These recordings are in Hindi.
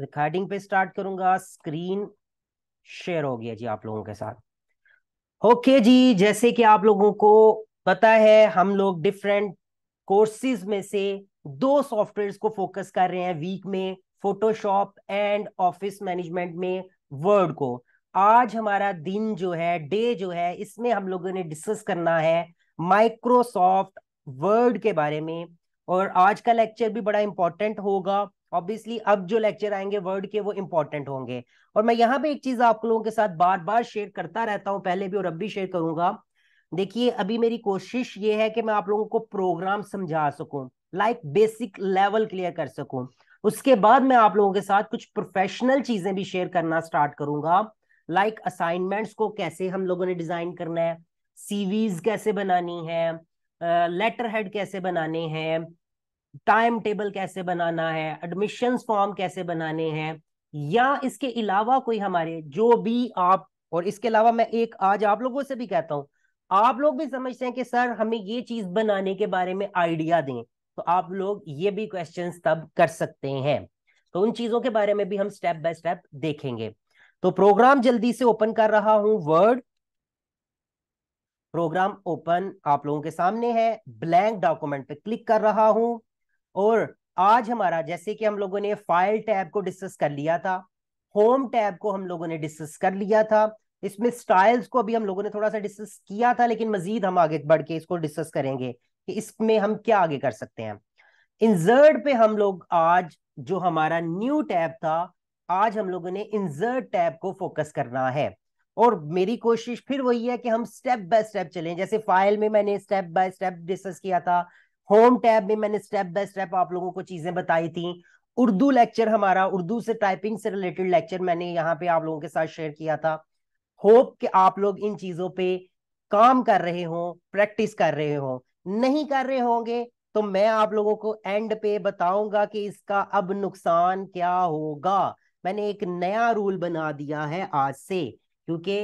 रिकॉर्डिंग पे स्टार्ट करूंगा स्क्रीन शेयर हो गया जी आप लोगों के साथ ओके जी जैसे कि आप लोगों को पता है हम लोग डिफरेंट कोर्सेज में से दो सॉफ्टवेयर को फोकस कर रहे हैं वीक में फोटोशॉप एंड ऑफिस मैनेजमेंट में वर्ड को आज हमारा दिन जो है डे जो है इसमें हम लोगों ने डिस्कस करना है माइक्रोसॉफ्ट वर्ड के बारे में और आज का लेक्चर भी बड़ा इंपॉर्टेंट होगा ऑब्वियसली अब जो लेक्चर आएंगे वर्ड के वो इंपॉर्टेंट होंगे और मैं यहाँ पे एक चीज आप लोगों के साथ बार बार शेयर करता रहता हूँ पहले भी और अब भी शेयर करूंगा देखिए अभी मेरी कोशिश ये है कि मैं आप लोगों को प्रोग्राम समझा सकूं लाइक बेसिक लेवल क्लियर कर सकूं उसके बाद मैं आप लोगों के साथ कुछ प्रोफेशनल चीजें भी शेयर करना स्टार्ट करूंगा लाइक like असाइनमेंट्स को कैसे हम लोगों ने डिजाइन करना है सीवीज कैसे बनानी है लेटर uh, हेड कैसे बनाने हैं टाइम टेबल कैसे बनाना है एडमिशन फॉर्म कैसे बनाने हैं या इसके अलावा कोई हमारे जो भी आप और इसके अलावा मैं एक आज आप लोगों से भी कहता हूँ आप लोग भी समझते हैं कि सर हमें ये चीज बनाने के बारे में आइडिया दें तो आप लोग ये भी क्वेश्चन तब कर सकते हैं तो उन चीजों के बारे में भी हम स्टेप बाय स्टेप देखेंगे तो प्रोग्राम जल्दी से ओपन कर रहा हूं वर्ड प्रोग्राम ओपन आप लोगों के सामने है ब्लैंक डॉक्यूमेंट पे क्लिक कर रहा हूं और आज हमारा जैसे कि हम लोगों ने फाइल टैब को डिस्कस कर लिया था होम टैब को हम लोगों ने डिस्कस कर लिया था इसमें स्टाइल्स को भी हम लोगों ने थोड़ा सा डिस्कस किया था लेकिन मजीद हम आगे बढ़ के इसको डिस्कस करेंगे कि इसमें हम क्या आगे कर सकते हैं इंजर्ट पे हम लोग आज जो हमारा न्यू टैब था आज हम लोगों ने इंजर्ट टैब को फोकस करना है और मेरी कोशिश फिर वही है कि हम स्टेप बाय स्टेप चलें जैसे फाइल में मैंने स्टेप बाय स्टेप डिस्कस किया था होम टैब में मैंने स्टेप बाय स्टेप आप लोगों को चीजें बताई थी उर्दू लेक्चर हमारा उर्दू से टाइपिंग से रिलेटेड लेक्चर मैंने यहाँ पे आप लोगों के साथ शेयर किया था होप कि आप लोग इन चीजों पे काम कर रहे हो प्रैक्टिस कर रहे हो नहीं कर रहे होंगे तो मैं आप लोगों को एंड पे बताऊंगा कि इसका अब नुकसान क्या होगा मैंने एक नया रूल बना दिया है आज से क्योंकि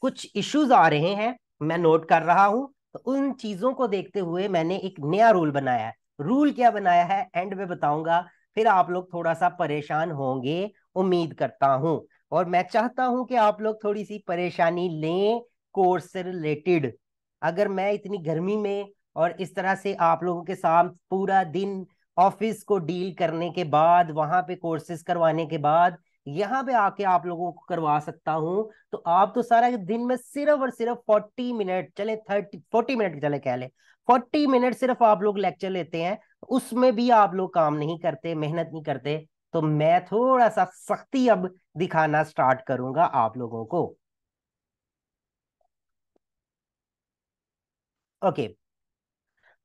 कुछ इश्यूज आ रहे हैं मैं नोट कर रहा हूं तो उन चीजों को देखते हुए मैंने एक नया रूल बनाया है रूल क्या बनाया है एंड में बताऊंगा फिर आप लोग थोड़ा सा परेशान होंगे उम्मीद करता हूँ और मैं चाहता हूं कि आप लोग थोड़ी सी परेशानी लें कोर्स से रिलेटेड अगर मैं इतनी गर्मी में और इस तरह से आप लोगों के साथ पूरा दिन ऑफिस को डील करने के बाद वहां पे कोर्सेज करवाने के बाद यहाँ पे आके आप लोगों को करवा सकता हूँ तो आप तो सारा दिन में सिर्फ और सिर्फ फोर्टी मिनट चले थर्टी फोर्टी मिनट चले कह ले फोर्टी मिनट सिर्फ आप लोग लेक्चर लेते हैं उसमें भी आप लोग काम नहीं करते मेहनत नहीं करते तो मैं थोड़ा सा सख्ती अब दिखाना स्टार्ट करूंगा आप लोगों को ओके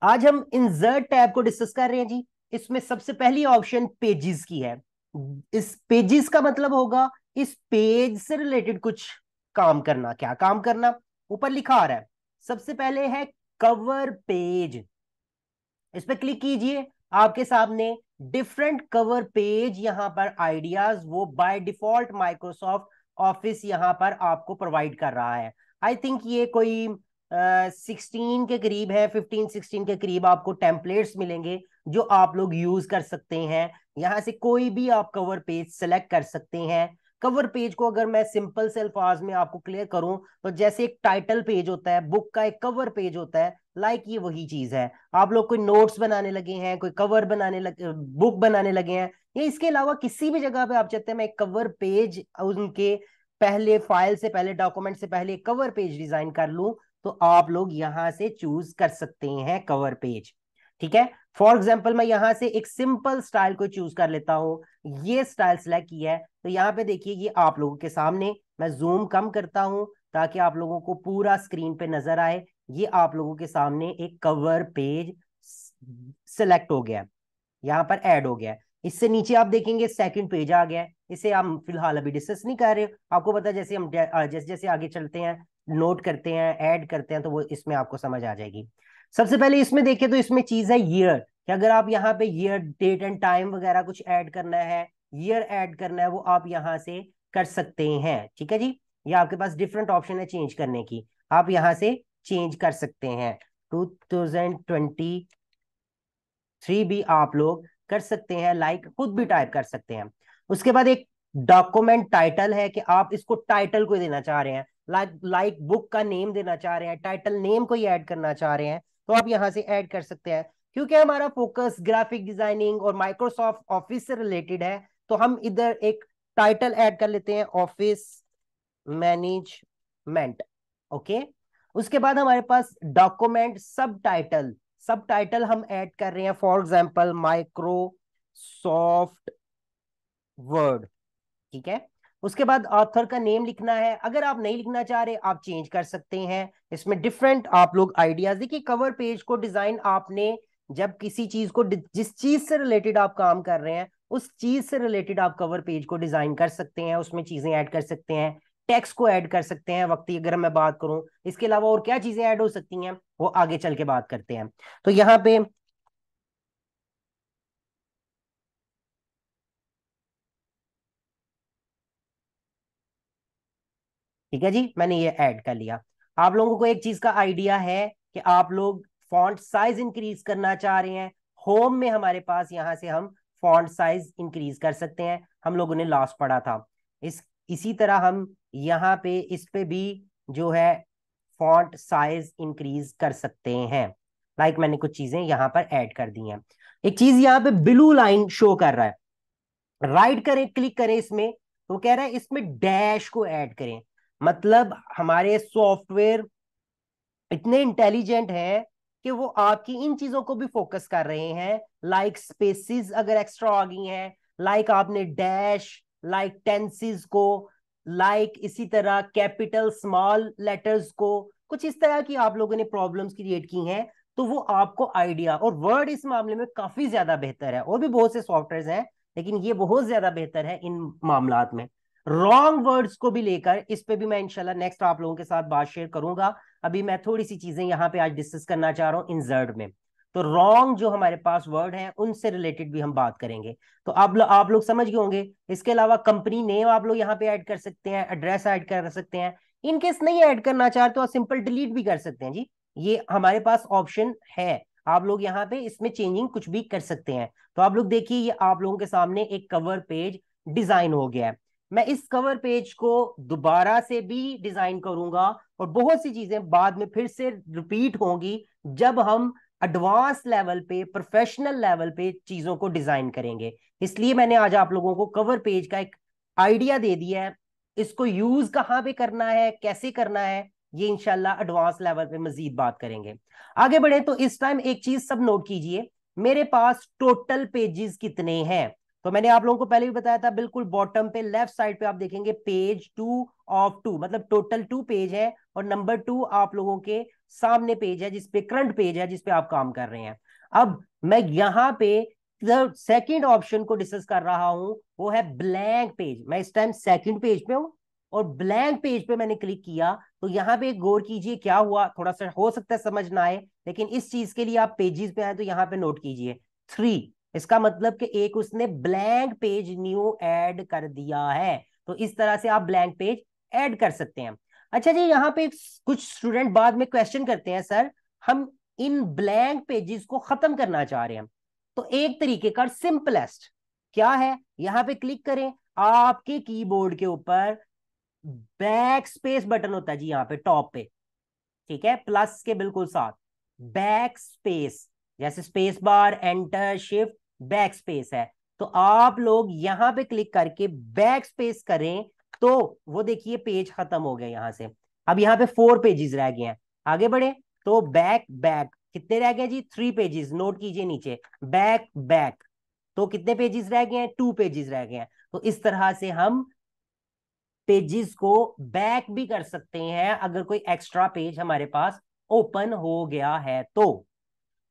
आज हम इंजर्ट टैब को डिस्कस कर रहे हैं जी इसमें सबसे पहली ऑप्शन पेजेस की है इस पेजेस का मतलब होगा इस पेज से रिलेटेड कुछ काम करना क्या काम करना ऊपर लिखा आ रहा है सबसे पहले है कवर पेज इस पर क्लिक कीजिए आपके सामने डिफरेंट कवर पेज यहां पर आइडियाज वो बाय डिफॉल्ट माइक्रोसॉफ्ट ऑफिस यहां पर आपको प्रोवाइड कर रहा है आई थिंक ये कोई सिक्सटीन uh, के करीब है फिफ्टीन सिक्सटीन के करीब आपको टेम्पलेट्स मिलेंगे जो आप लोग यूज कर सकते हैं यहाँ से कोई भी आप कवर पेज सेलेक्ट कर सकते हैं कवर पेज को अगर मैं सिंपल से अल्फाज में आपको क्लियर करूं तो जैसे एक टाइटल पेज होता है बुक का एक कवर पेज होता है लाइक ये वही चीज है आप लोग कोई नोट्स बनाने लगे हैं कोई कवर बनाने लगे बुक बनाने लगे हैं या इसके अलावा किसी भी जगह पे आप चाहते हैं मैं एक कवर पेज उनके पहले फाइल से पहले डॉक्यूमेंट से पहले कवर पेज डिजाइन कर लूँ तो आप लोग यहां से चूज कर सकते हैं कवर पेज ठीक है फॉर एग्जाम्पल मैं यहाँ से एक सिंपल स्टाइल को चूज कर लेता हूँ ये स्टाइल सिलेक्ट किया है तो यहाँ पे देखिए ये आप लोगों के सामने मैं जूम कम करता हूं ताकि आप लोगों को पूरा स्क्रीन पे नजर आए ये आप लोगों के सामने एक कवर पेज सिलेक्ट हो गया यहाँ पर ऐड हो गया इससे नीचे आप देखेंगे सेकंड पेज आ गया है इसे हम फिलहाल अभी डिस्कस नहीं कर रहे आपको पता जैसे हम जैसे जैसे आगे चलते हैं नोट करते हैं ऐड करते हैं तो वो इसमें आपको समझ आ जाएगी सबसे पहले इसमें देखिए तो इसमें चीज है ईयर कि अगर आप यहाँ पे ईयर डेट एंड टाइम वगैरह कुछ ऐड करना है ईयर ऐड करना है वो आप यहाँ से कर सकते हैं ठीक है जी ये आपके पास डिफरेंट ऑप्शन है चेंज करने की आप यहाँ से चेंज कर सकते हैं टू थाउजेंड ट्वेंटी थ्री भी आप लोग कर सकते हैं लाइक खुद भी टाइप कर सकते हैं उसके बाद एक डॉक्यूमेंट टाइटल है कि आप इसको टाइटल को देना चाह रहे हैं लाइक लाइक बुक का नेम देना चाह रहे हैं टाइटल नेम को ऐड करना चाह रहे हैं तो आप यहाँ से ऐड कर सकते हैं क्योंकि हमारा फोकस ग्राफिक डिजाइनिंग और माइक्रोसॉफ्ट ऑफिस से रिलेटेड है तो हम इधर एक टाइटल ऐड कर लेते हैं ऑफिस मैनेजमेंट ओके उसके बाद हमारे पास document subtitle subtitle हम ऐड कर रहे हैं फॉर एग्जाम्पल माइक्रोसॉफ्ट वर्ड ठीक है उसके बाद ऑथर का नेम लिखना है अगर आप नहीं लिखना चाह रहे आप चेंज कर सकते हैं इसमें डिफरेंट आप लोग आइडियाज देखिए कवर पेज को डिजाइन आपने जब किसी चीज को जिस चीज से रिलेटेड आप काम कर रहे हैं उस चीज से रिलेटेड आप कवर पेज को डिजाइन कर सकते हैं उसमें चीजें ऐड कर सकते हैं टेक्स्ट को ऐड कर सकते हैं वक्त अगर मैं बात करूं इसके अलावा और क्या चीजें ऐड हो सकती हैं वो आगे चल के बात करते हैं तो यहाँ पे ठीक है जी मैंने ये ऐड कर लिया आप लोगों को एक चीज का आइडिया है कि आप लोग फॉन्ट साइज इंक्रीज करना चाह रहे हैं होम में हमारे पास यहाँ से हम फॉन्ट साइज इंक्रीज कर सकते हैं हम लोगों ने लास्ट पढ़ा था इस इसी तरह हम यहाँ पे इस पे भी जो है फॉन्ट साइज इंक्रीज कर सकते हैं लाइक like मैंने कुछ चीजें यहाँ पर ऐड कर दी हैं एक चीज यहाँ पे ब्लू लाइन शो कर रहा है राइट करें क्लिक करें इसमें तो कह रहा है इसमें डैश को ऐड करें मतलब हमारे सॉफ्टवेयर इतने इंटेलिजेंट हैं कि वो आपकी इन चीजों को भी फोकस कर रहे हैं लाइक like स्पेसिस अगर एक्स्ट्रा आ गई हैं लाइक like आपने डैश लाइक टेंसिस को लाइक like इसी तरह कैपिटल स्मॉल लेटर्स को कुछ इस तरह की आप लोगों ने प्रॉब्लम्स क्रिएट की हैं तो वो आपको आइडिया और वर्ड इस मामले में काफी ज्यादा बेहतर है और भी बहुत से सॉफ्टवेयर हैं लेकिन ये बहुत ज्यादा बेहतर है इन मामला में रॉन्ग वर्ड्स को भी लेकर इस पे भी मैं इंशाल्लाह नेक्स्ट आप लोगों के साथ बात शेयर करूंगा अभी मैं थोड़ी सी चीजें यहाँ पे आज डिस्कस करना चाह रहा हूँ इंजर्ट में तो रॉन्ग जो हमारे पास वर्ड है उनसे रिलेटेड भी हम बात करेंगे तो आप लोग आप लोग समझ गए होंगे इसके अलावा कंपनी नेम आप लोग यहाँ पे ऐड कर सकते हैं एड्रेस ऐड कर सकते हैं इनकेस नहीं ऐड करना चाहते तो आप सिंपल डिलीट भी कर सकते हैं जी ये हमारे पास ऑप्शन है आप लोग यहाँ पे इसमें चेंजिंग कुछ भी कर सकते हैं तो आप लोग देखिए ये आप लोगों के सामने एक कवर पेज डिजाइन हो गया है मैं इस कवर पेज को दोबारा से भी डिजाइन करूंगा और बहुत सी चीजें बाद में फिर से रिपीट होंगी जब हम एडवांस लेवल पे प्रोफेशनल लेवल पे चीजों को डिजाइन करेंगे इसलिए मैंने आज आप लोगों को कवर पेज का एक आइडिया दे दिया है इसको यूज कहाँ पे करना है कैसे करना है ये इनशाला एडवांस लेवल पे मजीद बात करेंगे आगे बढ़े तो इस टाइम एक चीज सब नोट कीजिए मेरे पास टोटल पेजेस कितने हैं तो मैंने आप लोगों को पहले भी बताया था बिल्कुल बॉटम पे लेफ्ट साइड पे आप देखेंगे पेज टू ऑफ टू मतलब टोटल टू पेज है और नंबर टू आप लोगों के सामने पेज है जिसपे करंट पेज है जिसपे आप काम कर रहे हैं अब मैं यहाँ पे सेकेंड ऑप्शन को डिस्कस कर रहा हूं वो है ब्लैंक पेज मैं इस टाइम सेकेंड पेज पे हूं और ब्लैंक पेज पे मैंने क्लिक किया तो यहाँ पे गौर कीजिए क्या हुआ थोड़ा सा हो सकता है समझ ना आए लेकिन इस चीज के लिए आप पेजेस पे आए तो यहाँ पे नोट कीजिए थ्री इसका मतलब कि एक उसने ब्लैंक पेज न्यू ऐड कर दिया है तो इस तरह से आप ब्लैंक पेज ऐड कर सकते हैं अच्छा जी यहाँ पे कुछ स्टूडेंट बाद में क्वेश्चन करते हैं सर हम इन ब्लैंक पेजेस को खत्म करना चाह रहे हैं तो एक तरीके का सिंपलेस्ट क्या है यहाँ पे क्लिक करें आपके कीबोर्ड के ऊपर बैक स्पेस बटन होता है जी यहाँ पे टॉप पे ठीक है प्लस के बिल्कुल साथ बैक स्पेस जैसे space bar enter shift backspace है तो आप लोग यहां पे क्लिक करके बैक स्पेस करें तो वो देखिए पेज खत्म हो गया यहां से अब यहां पे फोर पेजेस रह गए हैं आगे बढ़े तो बैक बैक कितने रह गए जी थ्री पेजेस नोट कीजिए नीचे बैक बैक तो कितने पेजेस रह गए हैं टू पेजेस रह गए हैं तो इस तरह से हम पेजेस को बैक भी कर सकते हैं अगर कोई एक्स्ट्रा पेज हमारे पास ओपन हो गया है तो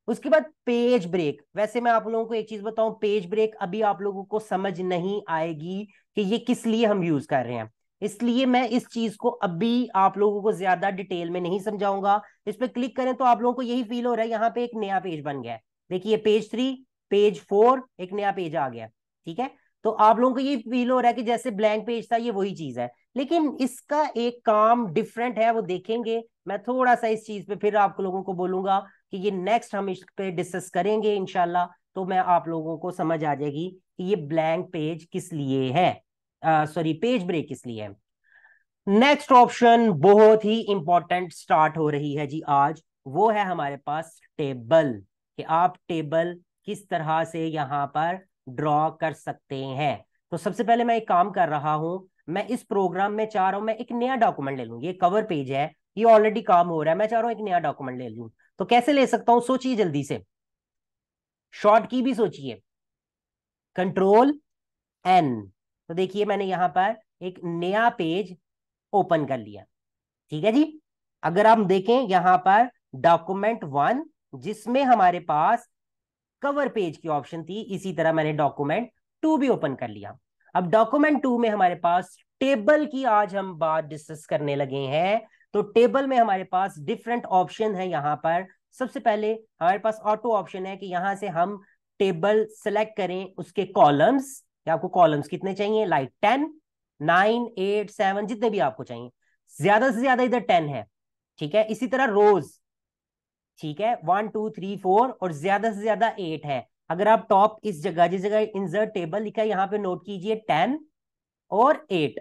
उसके बाद पेज ब्रेक वैसे मैं आप लोगों को एक चीज बताऊं पेज ब्रेक अभी आप लोगों को समझ नहीं आएगी कि ये किस लिए हम यूज कर रहे हैं इसलिए मैं इस चीज को अभी आप लोगों को ज्यादा डिटेल में नहीं समझाऊंगा इस पर क्लिक करें तो आप लोगों को यही फील हो रहा है यहाँ पे एक नया पेज बन गया है देखिए पेज थ्री पेज फोर एक नया पेज आ गया ठीक है तो आप लोगों को ये फील हो रहा है कि जैसे ब्लैंक पेज था ये वही चीज है लेकिन इसका एक काम डिफरेंट है वो देखेंगे मैं थोड़ा सा इस चीज पे फिर आप लोगों को बोलूंगा कि ये नेक्स्ट हम इस पे डिस्कस करेंगे इनशाला तो मैं आप लोगों को समझ आ जाएगी कि ये ब्लैंक पेज किस लिए है सॉरी पेज ब्रेक किस लिए है नेक्स्ट ऑप्शन बहुत ही इंपॉर्टेंट स्टार्ट हो रही है जी आज वो है हमारे पास टेबल कि आप टेबल किस तरह से यहाँ पर ड्रॉ कर सकते हैं तो सबसे पहले मैं एक काम कर रहा हूं मैं इस प्रोग्राम में चाह रहा हूं मैं एक नया डॉक्यूमेंट ले लूँ ये कवर पेज है ये ऑलरेडी काम हो रहा है मैं चाह रहा हूँ एक नया डॉक्यूमेंट ले लूँ तो कैसे ले सकता हूं सोचिए जल्दी से शॉर्ट की भी सोचिए कंट्रोल एन तो देखिए मैंने यहां पर एक नया पेज ओपन कर लिया ठीक है जी अगर आप देखें यहां पर डॉक्यूमेंट वन जिसमें हमारे पास कवर पेज की ऑप्शन थी इसी तरह मैंने डॉक्यूमेंट टू भी ओपन कर लिया अब डॉक्यूमेंट टू में हमारे पास टेबल की आज हम बात डिस्कस करने लगे हैं तो टेबल में हमारे पास डिफरेंट ऑप्शन है यहाँ पर सबसे पहले हमारे पास ऑटो ऑप्शन है कि यहाँ से हम टेबल सेलेक्ट करें उसके कॉलम्स आपको कॉलम्स कितने चाहिए like ten nine eight seven जितने भी आपको चाहिए ज्यादा से ज्यादा इधर टेन है ठीक है इसी तरह रोज ठीक है वन टू थ्री फोर और ज्यादा से ज्यादा एट है अगर आप टॉप इस जगह जिस जगह इंसर्ट टेबल लिखा है यहाँ पे नोट कीजिए टेन और एट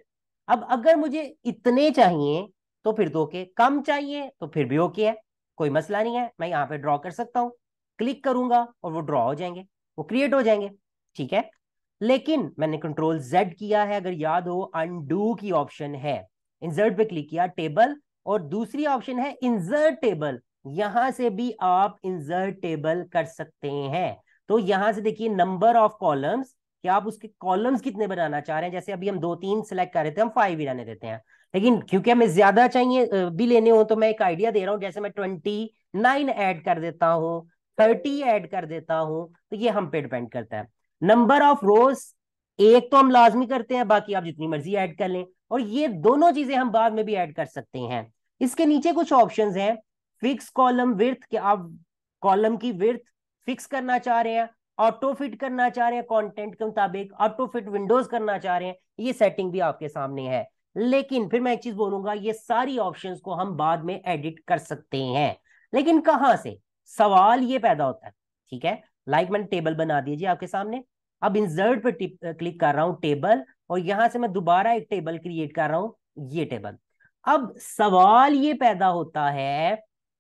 अब अगर मुझे इतने चाहिए तो फिर दो के कम चाहिए तो फिर भी ओके है कोई मसला नहीं है मैं यहाँ पे ड्रॉ कर सकता हूँ क्लिक करूंगा और वो ड्रॉ हो जाएंगे वो क्रिएट हो जाएंगे ठीक है लेकिन मैंने कंट्रोल जेड किया है अगर याद हो अनडू की ऑप्शन है इंजर्ट पे क्लिक किया टेबल और दूसरी ऑप्शन है इंजर्ट टेबल यहां से भी आप इंजर्ट टेबल कर सकते हैं तो यहां से देखिए नंबर ऑफ कॉलम्स कि आप उसके कॉलम्स कितने बनाना चाह रहे हैं जैसे अभी हम दो तीन सिलेक्ट कर रहे थे हम फाइव ही रहने देते हैं लेकिन क्योंकि हमें ज्यादा चाहिए भी लेने हो तो मैं एक आइडिया दे रहा हूँ जैसे मैं ट्वेंटी नाइन एड कर देता हूँ थर्टी एड कर देता हूँ तो ये हम पे डिपेंड करता है नंबर ऑफ रोज एक तो हम लाजमी करते हैं बाकी आप जितनी मर्जी एड कर लें और ये दोनों चीजें हम बाद में भी ऐड कर सकते हैं इसके नीचे कुछ ऑप्शन है फिक्स कॉलम विर्थ आप कॉलम की विर्थ फिक्स करना चाह रहे हैं ऑटो फिट करना चाह रहे हैं कॉन्टेंट के मुताबिक ऑटो फिट विंडोज करना चाह रहे हैं ये सेटिंग भी आपके सामने है लेकिन फिर मैं एक चीज बोलूंगा ये सारी ऑप्शंस को हम बाद में एडिट कर सकते हैं लेकिन कहां से सवाल ये पैदा होता है ठीक है लाइक like मैंने टेबल बना दीजिए आपके सामने अब इंसर्ट पर क्लिक कर रहा हूं टेबल और यहां से मैं दोबारा एक टेबल क्रिएट कर रहा हूं ये टेबल अब सवाल ये पैदा होता है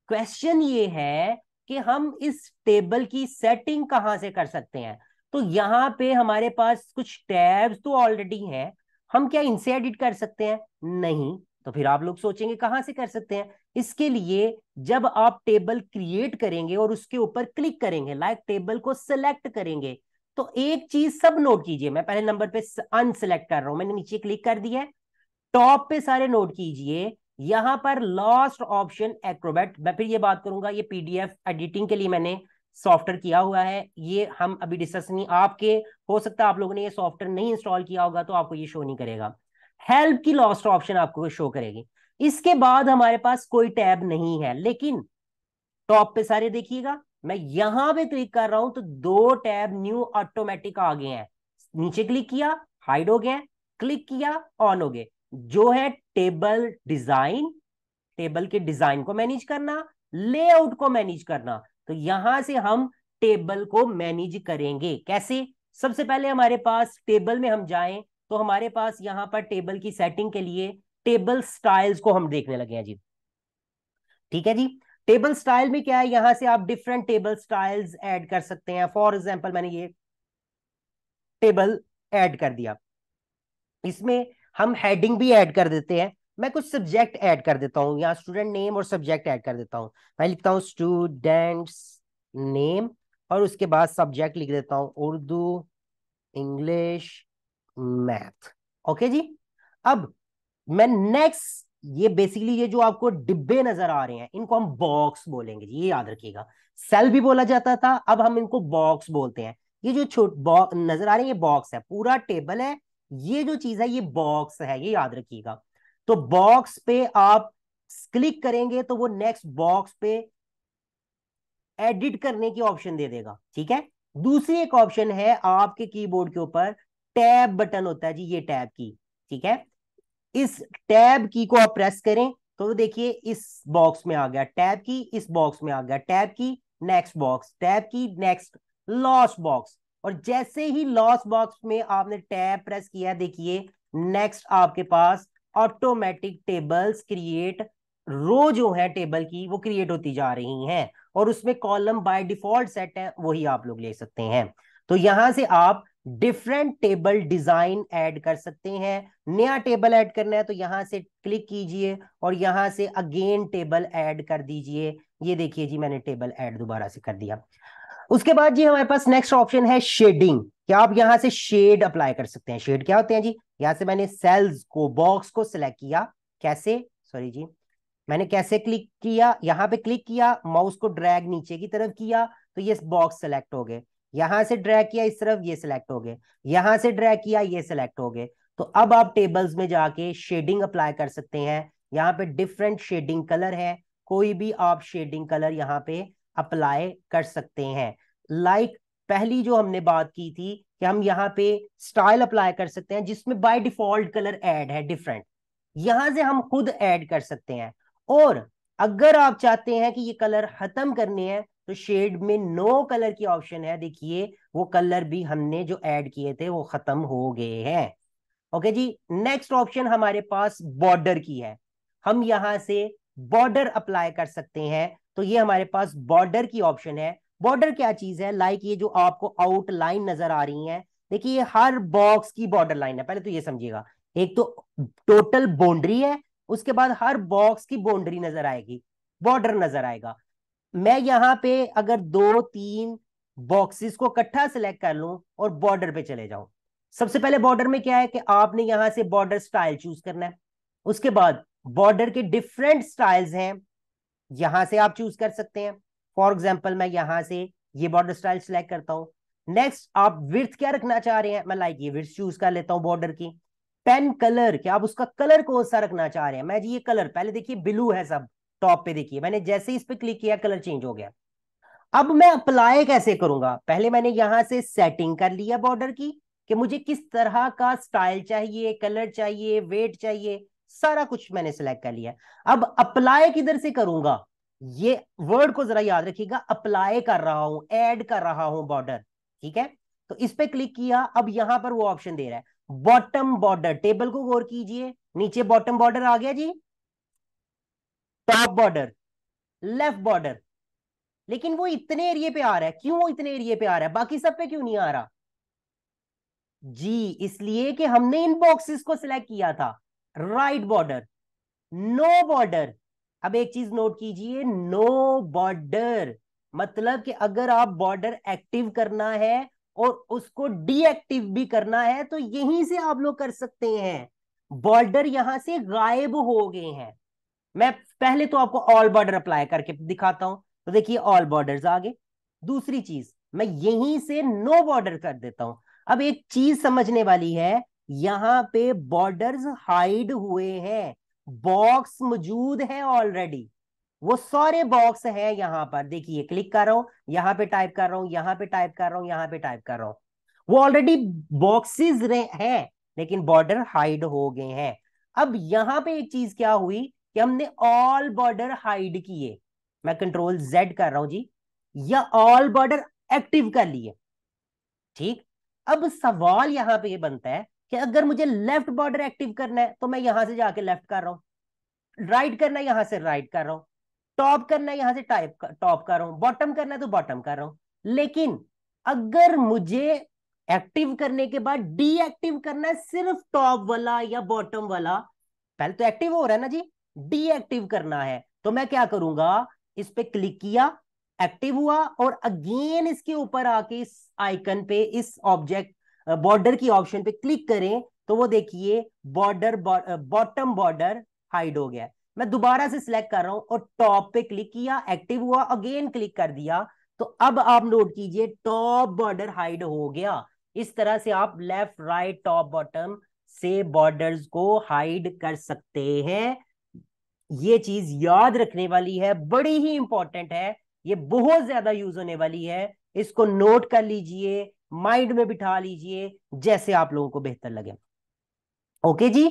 क्वेश्चन ये है कि हम इस टेबल की सेटिंग कहाँ से कर सकते हैं तो यहाँ पे हमारे पास कुछ टैब्स तो ऑलरेडी हैं हम क्या इनसे एडिट कर सकते हैं नहीं तो फिर आप लोग सोचेंगे कहाँ से कर सकते हैं इसके लिए जब आप टेबल क्रिएट करेंगे और उसके ऊपर क्लिक करेंगे लाइक टेबल को सिलेक्ट करेंगे तो एक चीज सब नोट कीजिए मैं पहले नंबर पे अनसेलेक्ट कर रहा हूं मैंने नीचे क्लिक कर दिया है टॉप पे सारे नोट कीजिए यहां पर लास्ट ऑप्शन एक्रोबेट मैं फिर ये बात करूंगा ये पीडीएफ एडिटिंग के लिए मैंने सॉफ्टवेयर किया हुआ है ये हम अभी डिस्कस नहीं आपके हो सकता आप लोगों ने ये सॉफ्टवेयर नहीं इंस्टॉल किया होगा तो आपको ये शो नहीं करेगा हेल्प की लास्ट ऑप्शन आपको शो करेगी इसके बाद हमारे पास कोई टैब नहीं है लेकिन टॉप पे सारे देखिएगा मैं यहां पे क्लिक कर रहा हूं तो दो टैब न्यू ऑटोमेटिक आ गए हैं नीचे क्लिक किया हाइड हो गए क्लिक किया ऑन हो गए जो है टेबल डिजाइन टेबल के डिजाइन को मैनेज करना लेआउट को मैनेज करना तो यहां से हम टेबल को मैनेज करेंगे कैसे सबसे पहले हमारे पास टेबल में हम जाएं तो हमारे पास यहां पर टेबल की सेटिंग के लिए टेबल स्टाइल्स को हम देखने लगे हैं जी ठीक है जी टेबल स्टाइल में क्या है यहां से आप डिफरेंट टेबल स्टाइल्स ऐड कर सकते हैं फॉर एग्जाम्पल मैंने ये टेबल ऐड कर दिया इसमें हम हेडिंग भी ऐड कर देते हैं मैं कुछ सब्जेक्ट ऐड कर देता हूँ यहाँ स्टूडेंट नेम और सब्जेक्ट ऐड कर देता हूँ मैं लिखता हूँ स्टूडेंट्स नेम और उसके बाद सब्जेक्ट लिख देता हूँ उर्दू इंग्लिश मैथ ओके जी अब मैं नेक्स्ट ये बेसिकली ये जो आपको डिब्बे नजर आ रहे हैं इनको हम बॉक्स बोलेंगे जी ये याद रखिएगा सेल भी बोला जाता था अब हम इनको बॉक्स बोलते हैं ये जो छोट बॉक्स नजर आ रहे हैं ये बॉक्स है पूरा टेबल है ये जो चीज है ये बॉक्स है ये याद रखिएगा तो बॉक्स पे आप क्लिक करेंगे तो वो नेक्स्ट बॉक्स पे एडिट करने की ऑप्शन दे देगा ठीक है दूसरी एक ऑप्शन है आपके कीबोर्ड के ऊपर टैब बटन होता है जी ये टैब की ठीक है इस टैब की को आप प्रेस करें तो देखिए इस बॉक्स में आ गया टैब की इस बॉक्स में आ गया टैब की नेक्स्ट बॉक्स टैब की नेक्स्ट लास्ट बॉक्स और जैसे ही लॉस बॉक्स में आपने टैब प्रेस किया देखिए नेक्स्ट आपके पास ऑटोमेटिक टेबल्स क्रिएट रो जो है टेबल की वो क्रिएट होती जा रही हैं और उसमें कॉलम बाय डिफॉल्ट सेट है वही आप लोग ले सकते हैं तो यहां से आप डिफरेंट टेबल डिजाइन ऐड कर सकते हैं नया टेबल ऐड करना है तो यहां से क्लिक कीजिए और यहां से अगेन टेबल ऐड कर दीजिए ये देखिए जी मैंने टेबल ऐड दोबारा से कर दिया उसके बाद जी हमारे पास नेक्स्ट ऑप्शन है शेडिंग क्या आप यहां से शेड अप्लाई कर सकते हैं शेड क्या होते हैं जी यहां से मैंने सेल्स को बॉक्स को सिलेक्ट किया कैसे सॉरी जी मैंने कैसे क्लिक किया यहां पे क्लिक किया माउस को ड्रैग नीचे की तरफ किया तो ये बॉक्स सेलेक्ट हो गए यहां से ड्रैग किया इस तरफ ये सिलेक्ट हो गए यहां से ड्रैग किया ये सिलेक्ट हो गए तो अब आप टेबल्स में जाके शेडिंग अप्लाई कर सकते हैं यहाँ पे डिफरेंट शेडिंग कलर है कोई भी आप शेडिंग कलर यहाँ पे अप्लाई कर सकते हैं लाइक like, पहली जो हमने बात की थी कि हम यहाँ पे स्टाइल अप्लाई कर सकते हैं जिसमें बाय डिफॉल्ट कलर ऐड है डिफरेंट यहां से हम खुद ऐड कर सकते हैं और अगर आप चाहते हैं कि ये कलर खत्म करने हैं तो शेड में नो कलर की ऑप्शन है देखिए वो कलर भी हमने जो ऐड किए थे वो खत्म हो गए हैं ओके जी नेक्स्ट ऑप्शन हमारे पास बॉर्डर की है हम यहां से बॉर्डर अप्लाई कर सकते हैं तो ये हमारे पास बॉर्डर की ऑप्शन है बॉर्डर क्या चीज है लाइक like ये जो आपको आउट लाइन नजर आ रही है देखिए ये हर बॉक्स की बॉर्डर लाइन है पहले तो ये समझिएगा एक तो टोटल बाउंड्री है उसके बाद हर बॉक्स की बाउंड्री नजर आएगी बॉर्डर नजर आएगा मैं यहाँ पे अगर दो तीन बॉक्सेस को इकट्ठा सेलेक्ट कर लूं और बॉर्डर पे चले जाऊं सबसे पहले बॉर्डर में क्या है कि आपने यहां से बॉर्डर स्टाइल चूज करना है उसके बाद बॉर्डर के डिफरेंट स्टाइल्स हैं यहां से आप चूज कर सकते हैं फॉर एग्जाम्पल मैं यहां से ये बॉर्डर स्टाइल सिलेक्ट करता हूँ नेक्स्ट आप विर्थ क्या रखना चाह रहे हैं मैं लाइक ये विर्थ चूज कर लेता हूँ बॉर्डर की पेन कलर क्या आप उसका कलर कौन सा रखना चाह रहे हैं मैं जी ये कलर पहले देखिए ब्लू है सब टॉप पे देखिए मैंने जैसे इस पे क्लिक किया कलर चेंज हो गया अब मैं अप्लाई कैसे करूंगा पहले मैंने यहां से सेटिंग कर लिया बॉर्डर की कि मुझे किस तरह का स्टाइल चाहिए कलर चाहिए वेट चाहिए सारा कुछ मैंने सिलेक्ट कर लिया अब अप्लाई किधर से करूंगा ये वर्ड को जरा याद रखिएगा अप्लाई कर रहा हूं ऐड कर रहा हूं बॉर्डर ठीक है तो इस पर क्लिक किया अब यहां पर वो ऑप्शन दे रहा है बॉटम बॉर्डर टेबल को गौर कीजिए नीचे बॉटम बॉर्डर आ गया जी टॉप बॉर्डर लेफ्ट बॉर्डर लेकिन वो इतने एरिए पे आ रहा है क्यों वो इतने एरिए पे आ रहा है बाकी सब पे क्यों नहीं आ रहा जी इसलिए कि हमने इन बॉक्सेस को सिलेक्ट किया था राइट बॉर्डर नो बॉर्डर अब एक चीज नोट कीजिए नो बॉर्डर मतलब कि अगर आप बॉर्डर एक्टिव करना है और उसको डीएक्टिव भी करना है तो यहीं से आप लोग कर सकते हैं बॉर्डर यहां से गायब हो गए हैं मैं पहले तो आपको ऑल बॉर्डर अप्लाई करके दिखाता हूं तो देखिए ऑल बॉर्डर आ गए दूसरी चीज मैं यहीं से नो बॉर्डर कर देता हूं अब एक चीज समझने वाली है यहाँ पे बॉर्डर्स हाइड हुए हैं बॉक्स मौजूद है ऑलरेडी वो सारे बॉक्स है यहाँ पर देखिए क्लिक कर रहा हूं यहाँ पे टाइप कर रहा हूं यहाँ पे टाइप कर रहा हूं यहाँ पे टाइप कर रहा हूं वो ऑलरेडी बॉक्सेस हैं लेकिन बॉर्डर हाइड हो गए हैं अब यहाँ पे एक चीज क्या हुई कि हमने ऑल बॉर्डर हाइड किए मैं कंट्रोल जेड कर रहा हूं जी या ऑल बॉर्डर एक्टिव कर लिए ठीक अब सवाल यहाँ पे बनता है कि अगर मुझे लेफ्ट बॉर्डर एक्टिव करना है तो मैं यहां से जाके लेफ्ट कर रहा हूँ राइट करना है यहां से राइट कर रहा हूँ टॉप करना है यहां से टाइप टॉप कर रहा हूँ बॉटम करना है तो बॉटम कर रहा हूँ लेकिन अगर मुझे एक्टिव करने के बाद डीएक्टिव करना है सिर्फ टॉप वाला या बॉटम वाला पहले तो एक्टिव हो रहा है ना जी डीएक्टिव करना है तो मैं क्या करूंगा इस पे क्लिक किया एक्टिव हुआ और अगेन इसके ऊपर आके इस आइकन पे इस ऑब्जेक्ट बॉर्डर की ऑप्शन पे क्लिक करें तो वो देखिए बॉर्डर बॉटम बॉर्डर हाइड हो गया मैं दोबारा से सिलेक्ट कर रहा हूं और टॉप पे क्लिक किया एक्टिव हुआ अगेन क्लिक कर दिया तो अब आप नोट कीजिए टॉप बॉर्डर हाइड हो गया इस तरह से आप लेफ्ट राइट टॉप बॉटम से बॉर्डर्स को हाइड कर सकते हैं ये चीज याद रखने वाली है बड़ी ही इंपॉर्टेंट है ये बहुत ज्यादा यूज होने वाली है इसको नोट कर लीजिए माइंड में बिठा लीजिए जैसे आप लोगों को बेहतर लगे ओके जी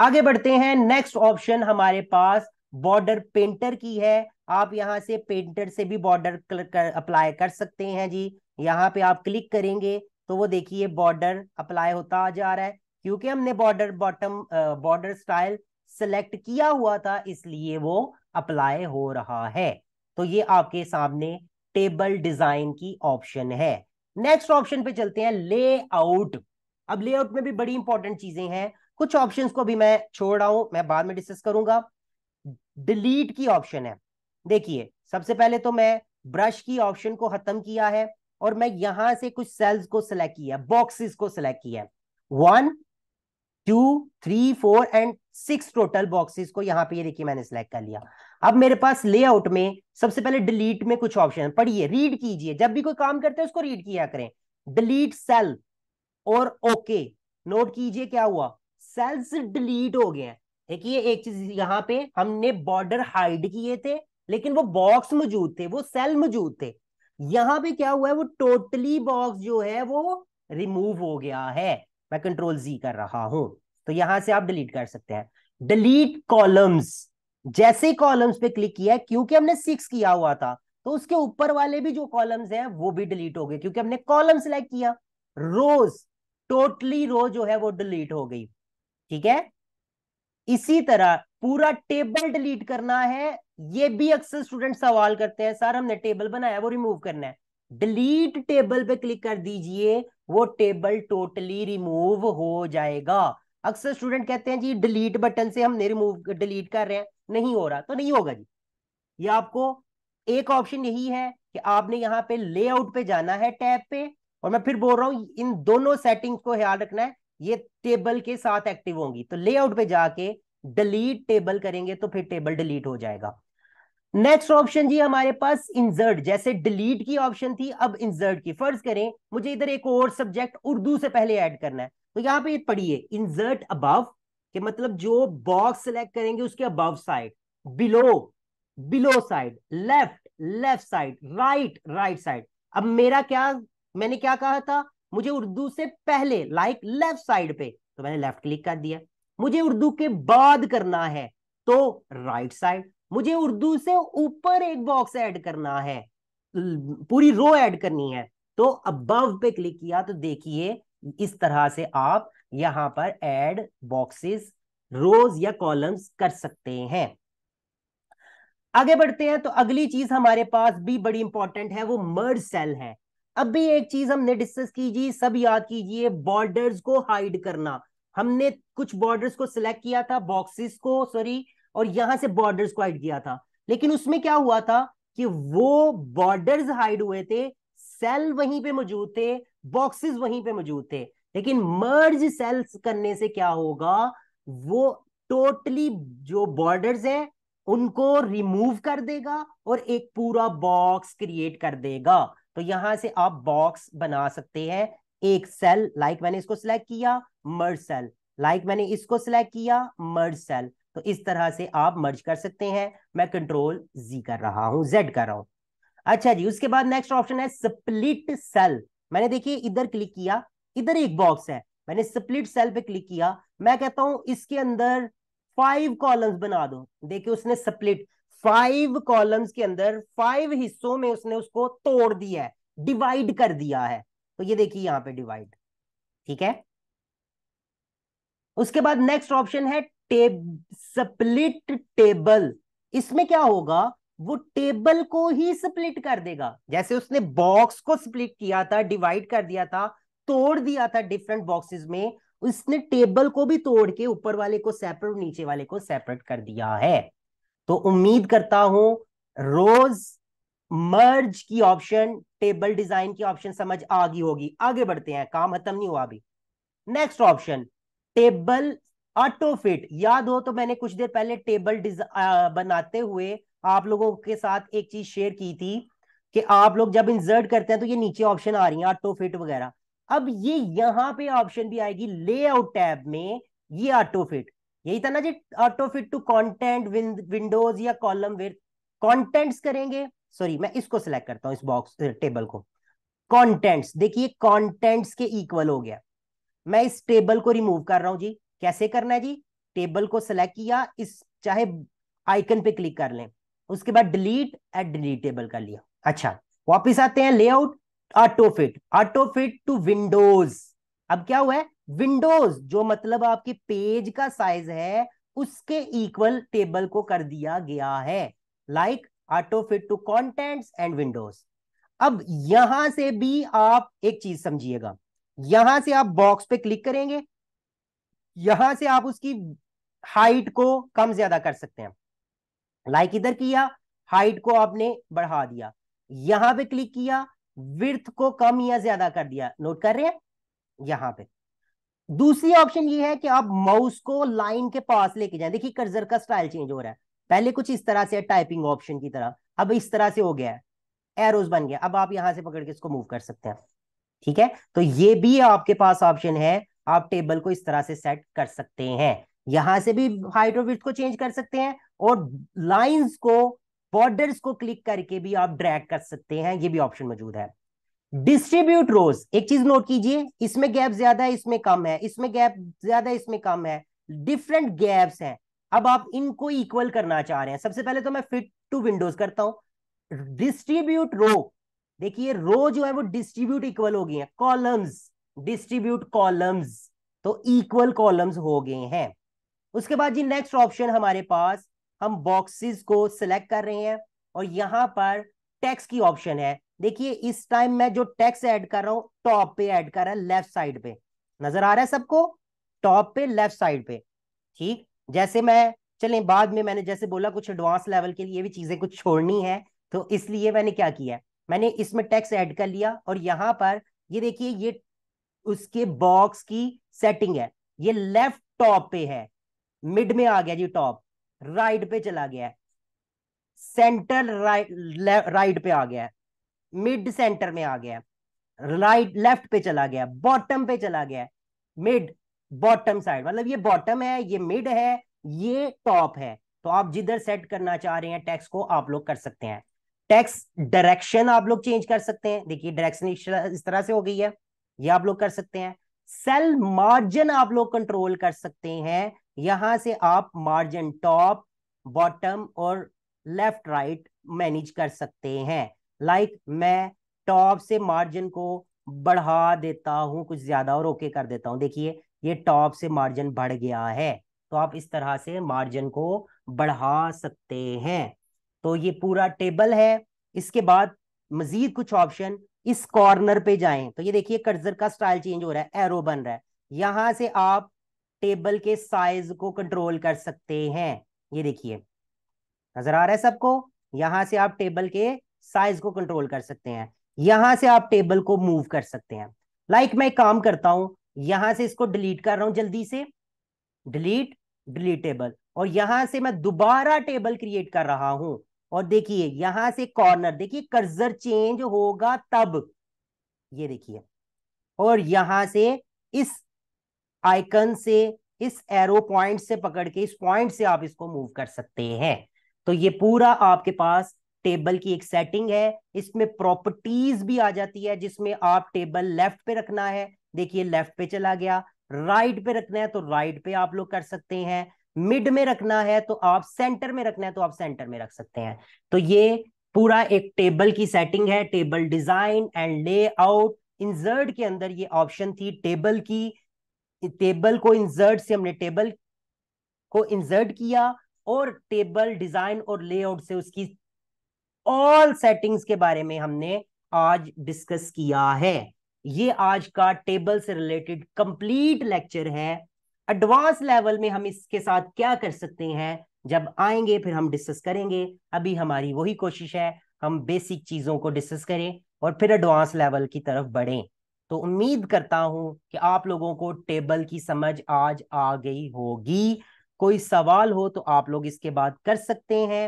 आगे बढ़ते हैं नेक्स्ट ऑप्शन हमारे पास बॉर्डर पेंटर की है आप यहाँ से पेंटर से भी बॉर्डर कर, अप्लाई कर सकते हैं जी यहाँ पे आप क्लिक करेंगे तो वो देखिए बॉर्डर अप्लाई होता जा रहा है क्योंकि हमने border bottom border style select किया हुआ था इसलिए वो अप्लाई हो रहा है तो ये आपके सामने टेबल डिजाइन की ऑप्शन है नेक्स्ट ऑप्शन पे चलते हैं लेआउट अब लेआउट में भी बड़ी इंपॉर्टेंट चीजें हैं कुछ ऑप्शन को भी मैं छोड़ रहा हूं मैं बाद में डिस्कस करूंगा डिलीट की ऑप्शन है देखिए सबसे पहले तो मैं ब्रश की ऑप्शन को खत्म किया है और मैं यहां से कुछ सेल्स को सिलेक्ट किया बॉक्सेस को सिलेक्ट किया one two three four and six total boxes को यहां पे ये देखिए मैंने सिलेक्ट कर लिया अब मेरे पास लेआउट में सबसे पहले डिलीट में कुछ ऑप्शन पढ़िए रीड कीजिए जब भी कोई काम करते हैं उसको रीड किया करें डिलीट सेल और ओके नोट कीजिए क्या हुआ सेल्स डिलीट हो गए हैं देखिए एक चीज यहाँ पे हमने बॉर्डर हाइड किए थे लेकिन वो बॉक्स मौजूद थे वो सेल मौजूद थे यहाँ पे क्या हुआ है वो टोटली बॉक्स जो है वो रिमूव हो गया है मैं कंट्रोल जी कर रहा हूं तो यहां से आप डिलीट कर सकते हैं डिलीट कॉलम्स जैसे कॉलम्स पे क्लिक किया क्योंकि हमने सिक्स किया हुआ था तो उसके ऊपर वाले भी जो कॉलम्स हैं वो भी डिलीट हो गए क्योंकि हमने कॉलम सिलेक्ट किया रोज टोटली रोज जो है वो डिलीट हो गई ठीक है इसी तरह पूरा टेबल डिलीट करना है ये भी अक्सर स्टूडेंट सवाल करते हैं सर हमने टेबल बनाया वो रिमूव करना है डिलीट टेबल पे क्लिक कर दीजिए वो टेबल टोटली रिमूव हो जाएगा अक्सर स्टूडेंट कहते हैं जी डिलीट बटन से हमने रिमूव डिलीट कर रहे हैं नहीं हो रहा तो नहीं होगा जी ये आपको एक ऑप्शन यही है कि आपने यहाँ पे लेआउट पे जाना है टैब पे और मैं फिर बोल रहा हूँ इन दोनों सेटिंग्स को ख्याल रखना है ये टेबल के साथ एक्टिव होंगी तो लेआउट पे जाके डिलीट टेबल करेंगे तो फिर टेबल डिलीट हो जाएगा नेक्स्ट ऑप्शन जी हमारे पास इंजर्ट जैसे डिलीट की ऑप्शन थी अब इंजर्ट की फर्ज करें मुझे इधर एक और सब्जेक्ट उर्दू से पहले ऐड करना है तो यहाँ पे पढ़िए इंजर्ट अबव कि मतलब जो बॉक्स सेलेक्ट करेंगे उसके above side below below side left left side right right side अब मेरा क्या मैंने क्या कहा था मुझे उर्दू से पहले लाइक लेफ्ट साइड पे तो मैंने लेफ्ट क्लिक कर दिया मुझे उर्दू के बाद करना है तो राइट साइड मुझे उर्दू से ऊपर एक बॉक्स ऐड करना है पूरी रो ऐड करनी है तो अबव पे क्लिक किया तो देखिए इस तरह से आप यहाँ पर एड बॉक्सेस रोज या कॉलम्स कर सकते हैं आगे बढ़ते हैं तो अगली चीज हमारे पास भी बड़ी इंपॉर्टेंट है वो मर्ज सेल है अब भी एक चीज हमने डिस्कस कीजिए सब याद कीजिए बॉर्डर्स को हाइड करना हमने कुछ बॉर्डर्स को सिलेक्ट किया था बॉक्सेस को सॉरी और यहां से बॉर्डर्स को हाइड किया था लेकिन उसमें क्या हुआ था कि वो बॉर्डर्स हाइड हुए थे सेल वहीं पे मौजूद थे बॉक्सेस वहीं पे मौजूद थे लेकिन मर्ज सेल्स करने से क्या होगा वो टोटली जो बॉर्डर्स है उनको रिमूव कर देगा और एक पूरा बॉक्स क्रिएट कर देगा तो यहां से आप बॉक्स बना सकते हैं एक सेल लाइक like मैंने इसको सिलेक्ट किया मर्ज सेल लाइक मैंने इसको सिलेक्ट किया मर्ज सेल तो इस तरह से आप मर्ज कर सकते हैं मैं कंट्रोल जी कर रहा हूं जेड कर रहा हूं अच्छा जी उसके बाद नेक्स्ट ऑप्शन है स्प्लिट सेल मैंने देखिए इधर क्लिक किया इधर एक बॉक्स है मैंने स्प्लिट सेल पे क्लिक किया मैं कहता हूं इसके अंदर फाइव कॉलम्स बना दो देखिए उसने स्प्लिट फाइव कॉलम्स के अंदर फाइव हिस्सों में उसने उसको तोड़ दिया है डिवाइड कर दिया है तो ये देखिए यहां पे डिवाइड ठीक है उसके बाद नेक्स्ट ऑप्शन है टेब स्प्लिट टेबल इसमें क्या होगा वो टेबल को ही स्प्लिट कर देगा जैसे उसने बॉक्स को स्प्लिट किया था डिवाइड कर दिया था तोड़ दिया था डिफरेंट बॉक्सेस में उसने टेबल को भी तोड़ के ऊपर वाले को सेपरेट नीचे वाले को सेपरेट कर दिया है तो उम्मीद करता हूं रोज मर्ज की ऑप्शन टेबल डिजाइन की ऑप्शन समझ आ गई होगी आगे बढ़ते हैं काम खत्म नहीं हुआ अभी next option table auto fit याद हो तो मैंने कुछ देर पहले टेबल बनाते हुए आप लोगों के साथ एक चीज शेयर की थी कि आप लोग जब इंसर्ट करते हैं तो ये नीचे ऑप्शन आ रही है ऑटो फिट वगैरह अब ये यहां पे ऑप्शन भी आएगी लेआउट टैब में ये ऑटोफिट यही था ना जी ऑटोफिट टू कंटेंट विंडोज या कॉलम विथ कंटेंट्स करेंगे सॉरी मैं इसको सिलेक्ट करता हूं इस बॉक्स टेबल को कंटेंट्स देखिए कंटेंट्स के इक्वल हो गया मैं इस टेबल को रिमूव कर रहा हूं जी कैसे करना है जी टेबल को सिलेक्ट किया इस चाहे आइकन पे क्लिक कर लें उसके बाद डिलीट एट डिलीट टेबल कर लिया अच्छा वापिस आते हैं layout autofit autofit to windows अब क्या हुआ है विंडोज जो मतलब आपके पेज का साइज है उसके इक्वल टेबल को कर दिया गया है like autofit to content and windows अब यहां से भी आप एक चीज समझिएगा यहां से आप बॉक्स पे क्लिक करेंगे यहां से आप उसकी हाइट को कम ज्यादा कर सकते हैं लाइक like इधर किया हाइट को आपने बढ़ा दिया यहां पे क्लिक किया विर्थ को कम या ज्यादा कर दिया नोट कर रहे हैं यहां पे दूसरी ऑप्शन ये है कि आप माउस को लाइन के पास लेके जाए देखिए कर्जर का स्टाइल चेंज हो रहा है पहले कुछ इस तरह से टाइपिंग ऑप्शन की तरह अब इस तरह से हो गया है एरोज बन गया अब आप यहां से पकड़ के इसको मूव कर सकते हैं ठीक है तो ये भी आपके पास ऑप्शन है आप टेबल को इस तरह से सेट कर सकते हैं यहां से भी हाइट को चेंज कर सकते हैं और लाइंस को बॉर्डर्स को क्लिक करके भी आप ड्रैग कर सकते हैं ये भी ऑप्शन मौजूद है डिस्ट्रीब्यूट रोज एक चीज नोट कीजिए इसमें गैप ज्यादा है इसमें कम है इसमें गैप ज्यादा इसमें कम है डिफरेंट गैप्स हैं अब आप इनको इक्वल करना चाह रहे हैं सबसे पहले तो मैं फिट टू विंडोज करता हूं डिस्ट्रीब्यूट रो देखिए रो जो है वो डिस्ट्रीब्यूट इक्वल हो गई है कॉलम्स डिस्ट्रीब्यूट कॉलम्स तो इक्वल कॉलम्स हो गए हैं उसके बाद जी नेक्स्ट ऑप्शन हमारे पास हम बॉक्सेस को सिलेक्ट कर रहे हैं और यहाँ पर टैक्स की ऑप्शन है देखिए इस टाइम मैं जो टैक्स ऐड कर रहा हूँ टॉप पे ऐड कर रहा है लेफ्ट साइड पे नजर आ रहा है सबको टॉप पे लेफ्ट साइड पे ठीक जैसे मैं चले बाद में मैंने जैसे बोला कुछ एडवांस लेवल के लिए भी चीजें कुछ छोड़नी है तो इसलिए मैंने क्या किया मैंने इसमें टैक्स ऐड कर लिया और यहाँ पर ये देखिए ये उसके बॉक्स की सेटिंग है ये लेफ्ट टॉप पे है मिड में आ गया जी टॉप राइट पे चला गया है सेंटर राइट राइट पे आ गया है मिड सेंटर में आ गया राइट लेफ्ट पे चला गया बॉटम पे चला गया मिड बॉटम साइड मतलब ये बॉटम है ये मिड है ये टॉप है तो आप जिधर सेट करना चाह रहे हैं टैक्स को आप लोग कर सकते हैं टैक्स डायरेक्शन आप लोग चेंज कर सकते हैं देखिए डायरेक्शन इस तरह से हो गई है ये आप लोग कर सकते हैं सेल मार्जिन आप लोग कंट्रोल कर सकते हैं यहां से आप मार्जिन टॉप बॉटम और लेफ्ट राइट मैनेज कर सकते हैं लाइक like, मैं टॉप से मार्जिन को बढ़ा देता हूं कुछ ज्यादा और ओके कर देता हूं देखिए ये टॉप से मार्जिन बढ़ गया है तो आप इस तरह से मार्जिन को बढ़ा सकते हैं तो ये पूरा टेबल है इसके बाद मजीद कुछ ऑप्शन इस कॉर्नर पे जाएं तो ये देखिए कर्जर का स्टाइल चेंज हो रहा है एरो बन रहा है यहां से आप टेबल के साइज को कंट्रोल कर सकते हैं ये देखिए नजर आ रहा है सबको यहां से आप टेबल के साइज को कंट्रोल कर सकते हैं यहां से आप टेबल को मूव कर सकते हैं लाइक like मैं काम करता हूं यहां से इसको डिलीट कर रहा हूं जल्दी से डिलीट डिलीट टेबल और यहां से मैं दोबारा टेबल क्रिएट कर रहा हूं और देखिए यहां से कॉर्नर देखिए कर्जर चेंज होगा तब ये देखिए और यहां से इस आइकन से इस एरो पॉइंट से पकड़ के इस पॉइंट से आप इसको मूव कर सकते हैं तो ये पूरा आपके पास टेबल की एक सेटिंग है इसमें प्रॉपर्टीज भी आ जाती है जिसमें आप टेबल लेफ्ट पे रखना है देखिए लेफ्ट पे चला गया राइट पे रखना है तो राइट पे आप लोग कर सकते हैं मिड में रखना है तो आप सेंटर में रखना है तो आप सेंटर में रख सकते हैं तो ये पूरा एक टेबल की सेटिंग है table design and layout insert के अंदर ये ऑप्शन थी टेबल की टेबल को इंसर्ट से हमने टेबल को इंसर्ट किया और टेबल डिजाइन और लेआउट से उसकी ऑल सेटिंग्स के बारे में हमने आज डिस्कस किया है ये आज का टेबल से रिलेटेड कंप्लीट लेक्चर है एडवांस लेवल में हम इसके साथ क्या कर सकते हैं जब आएंगे फिर हम डिस्कस करेंगे अभी हमारी वही कोशिश है हम बेसिक चीजों को डिस्कस करें और फिर एडवांस लेवल की तरफ बढ़ें तो उम्मीद करता हूं कि आप लोगों को टेबल की समझ आज आ गई होगी कोई सवाल हो तो आप लोग इसके बाद कर सकते हैं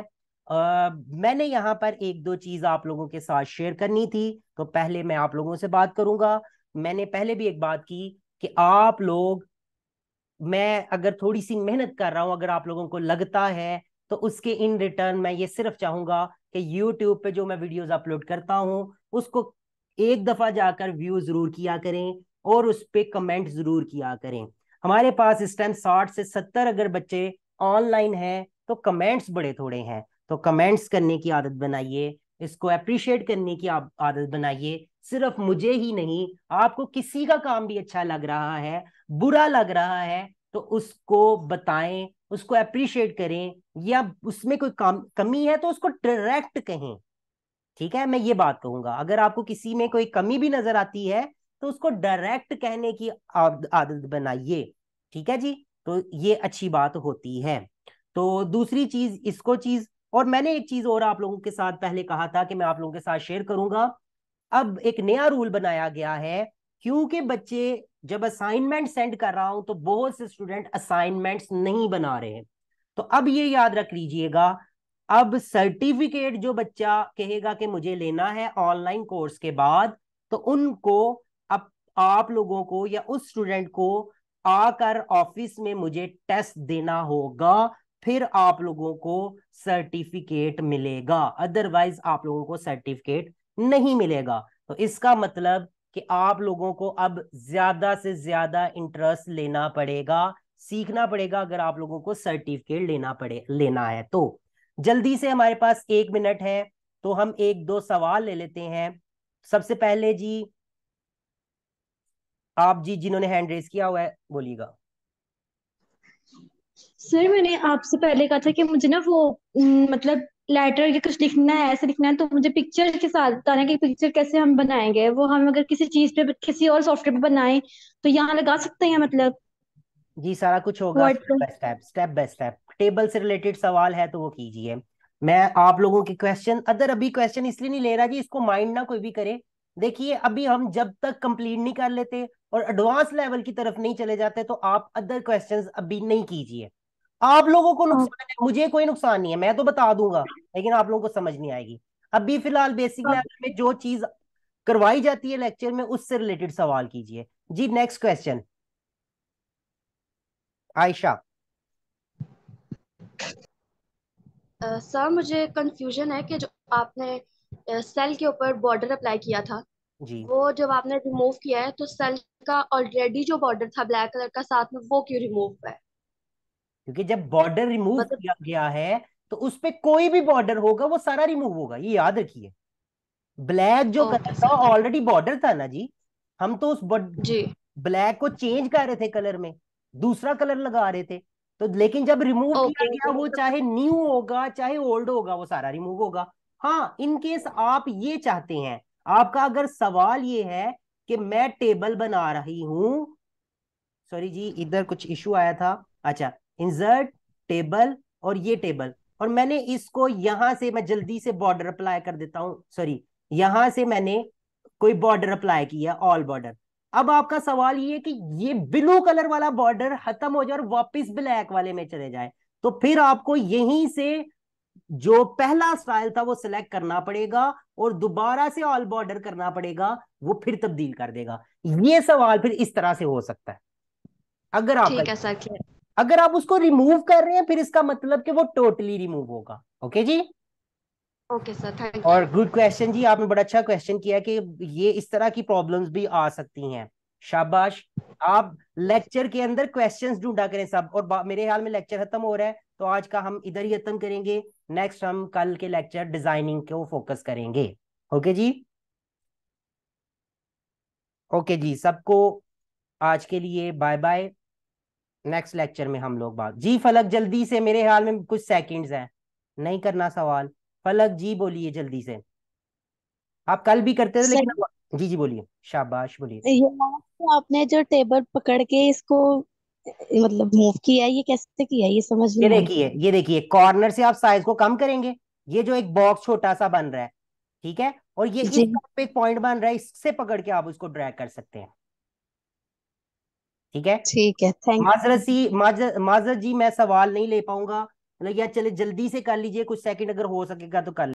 आ, मैंने यहाँ पर एक दो चीज आप लोगों के साथ शेयर करनी थी तो पहले मैं आप लोगों से बात करूंगा मैंने पहले भी एक बात की कि आप लोग मैं अगर थोड़ी सी मेहनत कर रहा हूं अगर आप लोगों को लगता है तो उसके इन रिटर्न मैं ये सिर्फ चाहूंगा कि यूट्यूब पे जो मैं वीडियोस अपलोड करता हूँ उसको एक दफा जाकर व्यू जरूर किया करें और उस पर कमेंट जरूर किया करें हमारे पास इस टाइम साठ से सत्तर अगर बच्चे ऑनलाइन हैं तो कमेंट्स बड़े थोड़े हैं तो कमेंट्स करने की आदत बनाइए इसको अप्रिशिएट करने की आदत बनाइए सिर्फ मुझे ही नहीं आपको किसी का काम भी अच्छा लग रहा है बुरा लग रहा है तो उसको बताएं उसको अप्रिशिएट करें या उसमें कोई काम कमी है तो उसको डायरेक्ट कहें ठीक है मैं ये बात कहूंगा अगर आपको किसी में कोई कमी भी नजर आती है तो उसको डायरेक्ट कहने की आदत बनाइए ठीक है जी तो ये अच्छी बात होती है तो दूसरी चीज इसको चीज और मैंने एक चीज और आप लोगों के साथ पहले कहा था कि मैं आप लोगों के साथ शेयर करूंगा अब एक नया रूल बनाया गया है क्योंकि बच्चे जब असाइनमेंट सेंड कर रहा हूं तो बहुत से स्टूडेंट असाइनमेंट्स नहीं बना रहे हैं तो अब ये याद रख लीजिएगा अब सर्टिफिकेट जो बच्चा कहेगा कि मुझे लेना है ऑनलाइन कोर्स के बाद तो उनको अब आप लोगों को या उस स्टूडेंट को आकर ऑफिस में मुझे टेस्ट देना होगा फिर आप लोगों को सर्टिफिकेट मिलेगा अदरवाइज आप लोगों को सर्टिफिकेट नहीं मिलेगा तो इसका मतलब कि आप लोगों को अब ज्यादा से ज्यादा इंटरेस्ट लेना पड़ेगा सीखना पड़ेगा अगर आप लोगों को सर्टिफिकेट लेना पड़े लेना है तो जल्दी से हमारे पास एक मिनट है तो हम एक दो सवाल ले लेते हैं सबसे पहले जी आप जी जिन्होंने हैंड रेस किया हुआ है बोलिएगा सर मैंने आपसे पहले कहा था कि मुझे ना वो मतलब लेटर या कुछ लिखना है ऐसे लिखना है तो मुझे पिक्चर के साथ बताना कि पिक्चर कैसे हम बनाएंगे वो हम अगर किसी चीज पे किसी और सॉफ्टवेयर पे बनाएं तो यहाँ लगा सकते हैं मतलब जी सारा कुछ होगा step by step step by step table से रिलेटेड सवाल है तो वो कीजिए मैं आप लोगों के क्वेश्चन अदर अभी क्वेश्चन इसलिए नहीं ले रहा जी इसको माइंड ना कोई भी करे देखिए अभी हम जब तक कंप्लीट नहीं कर लेते और एडवांस लेवल की तरफ नहीं चले जाते तो आप अदर क्वेश्चन अभी नहीं कीजिए आप लोगों को हाँ। नुकसान है मुझे कोई नुकसान नहीं है मैं तो बता दूंगा लेकिन आप लोगों को समझ नहीं आएगी अभी फिलहाल बेसिक लेवल हाँ। में जो चीज करवाई जाती है लेक्चर में उससे रिलेटेड सवाल कीजिए जी नेक्स्ट क्वेश्चन आयशा सर मुझे कंफ्यूजन है कि जो आपने सेल के ऊपर बॉर्डर अप्लाई किया था जी वो जब आपने रिमूव किया है तो सेल का ऑलरेडी जो बॉर्डर था ब्लैक कलर का साथ में वो क्यों रिमूव हुआ है क्योंकि जब बॉर्डर रिमूव मतलब... किया गया है तो उस पर कोई भी बॉर्डर होगा वो सारा रिमूव होगा ये याद रखिए ब्लैक जो कलर था ऑलरेडी बॉर्डर था ना जी हम तो उस बॉर्डर ब्लैक को चेंज कर रहे थे कलर में दूसरा कलर लगा रहे थे तो लेकिन जब रिमूव okay. किया गया वो चाहे न्यू होगा चाहे ओल्ड होगा वो सारा रिमूव होगा हाँ इन केस आप ये चाहते हैं आपका अगर सवाल ये है कि मैं टेबल बना रही हूं सॉरी जी इधर कुछ इशू आया था अच्छा इंजर्ट टेबल और ये टेबल और मैंने इसको यहां से मैं जल्दी से बॉर्डर अप्लाई कर देता हूं सॉरी यहां से मैंने कोई बॉर्डर अप्लाई किया ऑल बॉर्डर अब आपका सवाल ये कि ये ब्लू कलर वाला बॉर्डर खत्म हो जाए और वापस ब्लैक वाले में चले जाए तो फिर आपको यहीं से जो पहला स्टाइल था वो सिलेक्ट करना पड़ेगा और दोबारा से ऑल बॉर्डर करना पड़ेगा वो फिर तब्दील कर देगा ये सवाल फिर इस तरह से हो सकता है अगर आप अगर आप उसको रिमूव कर रहे हैं फिर इसका मतलब कि वो टोटली रिमूव होगा ओके जी ओके सर थैंक और गुड क्वेश्चन जी आपने बड़ा अच्छा क्वेश्चन किया कि ये इस तरह की प्रॉब्लम्स भी आ सकती हैं शाबाश आप लेक्चर के अंदर क्वेश्चंस ढूंढा करें सब और मेरे ख्याल में लेक्चर खत्म हो रहा है तो आज का हम इधर ही खत्म करेंगे नेक्स्ट हम कल के लेक्चर डिजाइनिंग को फोकस करेंगे ओके जी ओके जी सबको आज के लिए बाय बाय नेक्स्ट लेक्चर में हम लोग बात जी फलक जल्दी से मेरे ख्याल में कुछ सेकंड्स हैं नहीं करना सवाल फलक जी बोलिए जल्दी से आप कल भी करते थे लेकिन जी जी बोलिए शाबाश बोलिए तो आपने जो टेबल पकड़ के इसको मतलब मूव किया ये कैसे किया ये समझ ये देखिए ये देखिए कॉर्नर से आप साइज को कम करेंगे ये जो एक बॉक्स छोटा सा बन रहा है ठीक है और ये इस पे एक पॉइंट बन रहा है इससे पकड़ के आप उसको ड्रैग कर सकते हैं ठीक है ठीक है थैंक माजरत जी मैं सवाल नहीं ले पाऊंगा मतलब या चले जल्दी से कर लीजिए कुछ सेकंड अगर हो सकेगा तो कर